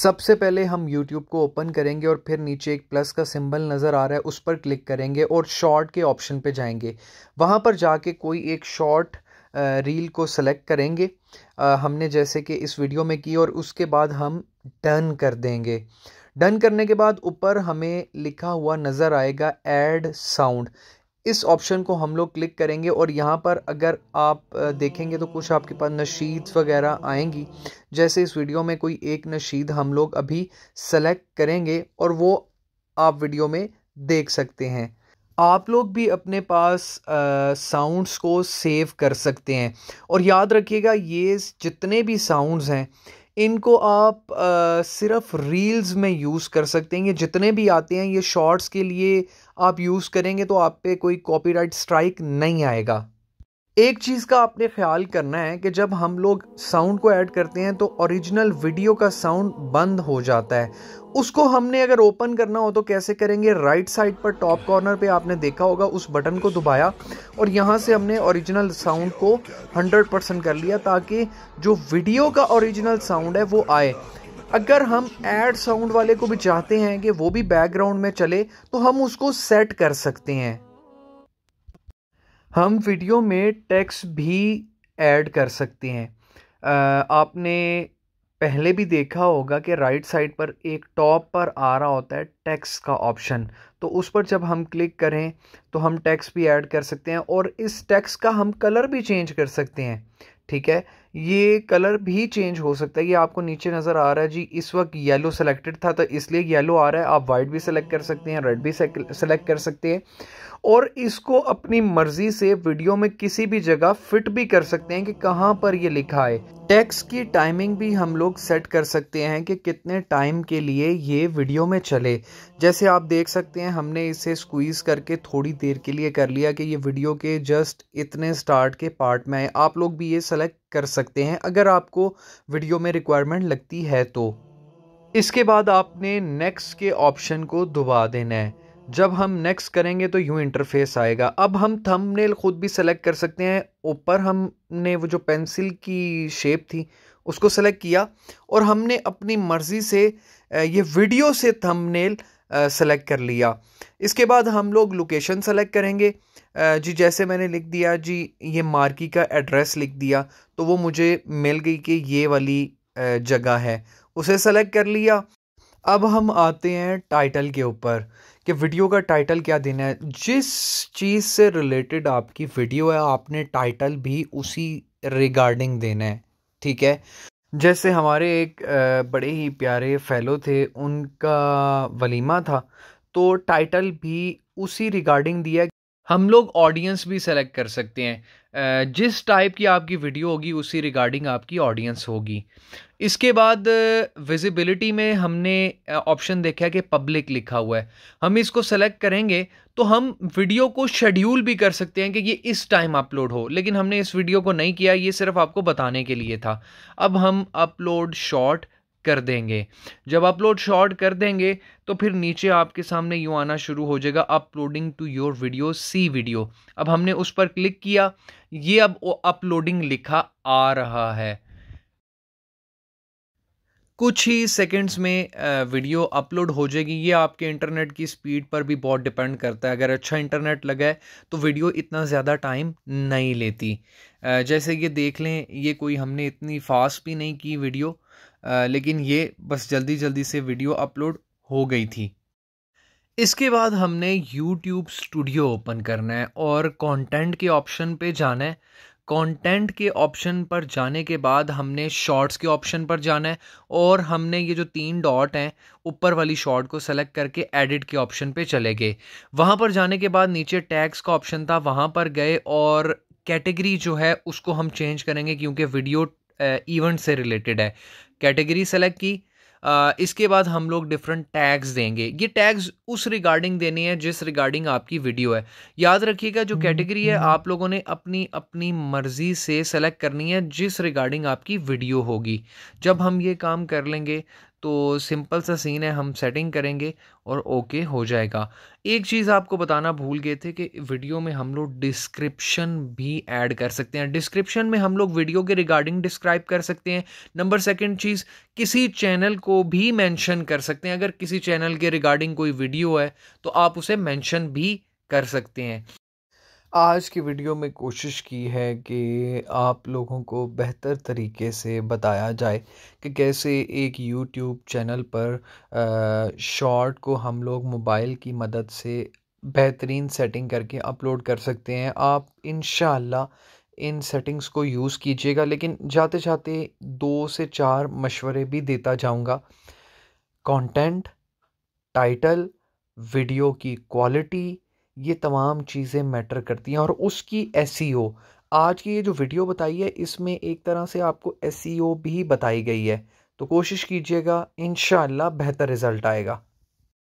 सबसे पहले हम YouTube को ओपन करेंगे और फिर नीचे एक प्लस का सिंबल नज़र आ रहा है उस पर क्लिक करेंगे और शॉर्ट के ऑप्शन पे जाएंगे वहाँ पर जाके कोई एक शॉर्ट रील को सेलेक्ट करेंगे आ, हमने जैसे कि इस वीडियो में की और उसके बाद हम डन कर देंगे डन करने के बाद ऊपर हमें लिखा हुआ नज़र आएगा एड साउंड इस ऑप्शन को हम लोग क्लिक करेंगे और यहाँ पर अगर आप देखेंगे तो कुछ आपके पास नशीद वगैरह आएंगी जैसे इस वीडियो में कोई एक नशीद हम लोग अभी सेलेक्ट करेंगे और वो आप वीडियो में देख सकते हैं आप लोग भी अपने पास साउंड्स को सेव कर सकते हैं और याद रखिएगा ये जितने भी साउंड्स हैं इनको आप आ, सिर्फ रील्स में यूज़ कर सकते हैं ये जितने भी आते हैं ये शॉर्ट्स के लिए आप यूज़ करेंगे तो आप पे कोई कॉपीराइट स्ट्राइक नहीं आएगा एक चीज़ का आपने ख्याल करना है कि जब हम लोग साउंड को ऐड करते हैं तो ओरिजिनल वीडियो का साउंड बंद हो जाता है उसको हमने अगर ओपन करना हो तो कैसे करेंगे राइट साइड पर टॉप कॉर्नर पे आपने देखा होगा उस बटन को दबाया और यहाँ से हमने ओरिजिनल साउंड को 100 परसेंट कर लिया ताकि जो वीडियो का ओरिजिनल साउंड है वो आए अगर हम ऐड साउंड वाले को भी चाहते हैं कि वो भी बैकग्राउंड में चले तो हम उसको सेट कर सकते हैं हम वीडियो में टैक्स भी ऐड कर सकते हैं आपने पहले भी देखा होगा कि राइट साइड पर एक टॉप पर आ रहा होता है टैक्स का ऑप्शन तो उस पर जब हम क्लिक करें तो हम टैक्स भी ऐड कर सकते हैं और इस टैक्स का हम कलर भी चेंज कर सकते हैं ठीक है ये कलर भी चेंज हो सकता है ये आपको नीचे नज़र आ रहा है जी इस वक्त येलो सेलेक्टेड था तो इसलिए येलो आ रहा है आप वाइट भी सेलेक्ट कर सकते हैं रेड भी सेलेक्ट कर सकते हैं और इसको अपनी मर्जी से वीडियो में किसी भी जगह फिट भी कर सकते हैं कि कहाँ पर ये लिखा है टेक्स्ट की टाइमिंग भी हम लोग सेट कर सकते हैं कि कितने टाइम के लिए ये वीडियो में चले जैसे आप देख सकते हैं हमने इसे स्क्वीज़ करके थोड़ी देर के लिए कर लिया कि ये वीडियो के जस्ट इतने स्टार्ट के पार्ट में आए आप लोग भी ये सेलेक्ट कर सकते हैं अगर आपको वीडियो में रिक्वायरमेंट लगती है तो इसके बाद आपने नेक्स्ट के ऑप्शन को दबा देना है जब हम नेक्स्ट करेंगे तो यूँ इंटरफेस आएगा अब हम थंबनेल ख़ुद भी सेलेक्ट कर सकते हैं ऊपर हमने वो जो पेंसिल की शेप थी उसको सेलेक्ट किया और हमने अपनी मर्ज़ी से ये वीडियो से थंबनेल सेलेक्ट कर लिया इसके बाद हम लोग लोकेशन सेलेक्ट करेंगे जी जैसे मैंने लिख दिया जी ये मार्की का एड्रेस लिख दिया तो वो मुझे मिल गई कि ये वाली जगह है उसे सेलेक्ट कर लिया अब हम आते हैं टाइटल के ऊपर कि वीडियो का टाइटल क्या देना है जिस चीज़ से रिलेटेड आपकी वीडियो है आपने टाइटल भी उसी रिगार्डिंग देना है ठीक है जैसे हमारे एक बड़े ही प्यारे फ़ैलो थे उनका वलीमा था तो टाइटल भी उसी रिगार्डिंग दिया हम लोग ऑडियंस भी सेलेक्ट कर सकते हैं जिस टाइप की आपकी वीडियो होगी उसी रिगार्डिंग आपकी ऑडियंस होगी इसके बाद विजिबिलिटी में हमने ऑप्शन देखा कि पब्लिक लिखा हुआ है हम इसको सेलेक्ट करेंगे तो हम वीडियो को शेड्यूल भी कर सकते हैं कि ये इस टाइम अपलोड हो लेकिन हमने इस वीडियो को नहीं किया ये सिर्फ आपको बताने के लिए था अब हम अपलोड शॉर्ट कर देंगे जब अपलोड शॉर्ट कर देंगे तो फिर नीचे आपके सामने यूँ आना शुरू हो जाएगा अपलोडिंग टू योर वीडियो सी वीडियो अब हमने उस पर क्लिक किया ये अब अपलोडिंग लिखा आ रहा है कुछ ही सेकंड्स में वीडियो अपलोड हो जाएगी ये आपके इंटरनेट की स्पीड पर भी बहुत डिपेंड करता है अगर अच्छा इंटरनेट लगा है तो वीडियो इतना ज़्यादा टाइम नहीं लेती जैसे ये देख लें ये कोई हमने इतनी फास्ट भी नहीं की वीडियो लेकिन ये बस जल्दी जल्दी से वीडियो अपलोड हो गई थी इसके बाद हमने YouTube स्टूडियो ओपन करना है और कंटेंट के ऑप्शन पे जाना है कंटेंट के ऑप्शन पर जाने के बाद हमने शॉर्ट्स के ऑप्शन पर जाना है और हमने ये जो तीन डॉट हैं ऊपर वाली शॉर्ट को सेलेक्ट करके एडिट के ऑप्शन पे चले गए वहाँ पर जाने के बाद नीचे टैग्स का ऑप्शन था वहाँ पर गए और कैटेगरी जो है उसको हम चेंज करेंगे क्योंकि वीडियो इवेंट से रिलेटेड है कैटेगरी सेलेक्ट की इसके बाद हम लोग डिफरेंट टैग्स देंगे ये टैग्स उस रिगार्डिंग देनी है जिस रिगार्डिंग आपकी वीडियो है याद रखिएगा जो कैटेगरी है आप लोगों ने अपनी अपनी मर्जी से सेलेक्ट करनी है जिस रिगार्डिंग आपकी वीडियो होगी जब हम ये काम कर लेंगे तो सिंपल सा सीन है हम सेटिंग करेंगे और ओके हो जाएगा एक चीज़ आपको बताना भूल गए थे कि वीडियो में हम लोग डिस्क्रिप्शन भी ऐड कर सकते हैं डिस्क्रिप्शन में हम लोग वीडियो के रिगार्डिंग डिस्क्राइब कर सकते हैं नंबर सेकंड चीज़ किसी चैनल को भी मेंशन कर सकते हैं अगर किसी चैनल के रिगार्डिंग कोई वीडियो है तो आप उसे मेंशन भी कर सकते हैं आज की वीडियो में कोशिश की है कि आप लोगों को बेहतर तरीके से बताया जाए कि कैसे एक यूट्यूब चैनल पर शॉर्ट को हम लोग मोबाइल की मदद से बेहतरीन सेटिंग करके अपलोड कर सकते हैं आप इन इन सेटिंग्स को यूज़ कीजिएगा लेकिन जाते जाते दो से चार मशवरे भी देता जाऊंगा कंटेंट टाइटल वीडियो की क्वालिटी ये तमाम चीज़ें मैटर करती हैं और उसकी एस e आज की ये जो वीडियो बताई है इसमें एक तरह से आपको एस e भी बताई गई है तो कोशिश कीजिएगा इन बेहतर रिज़ल्ट आएगा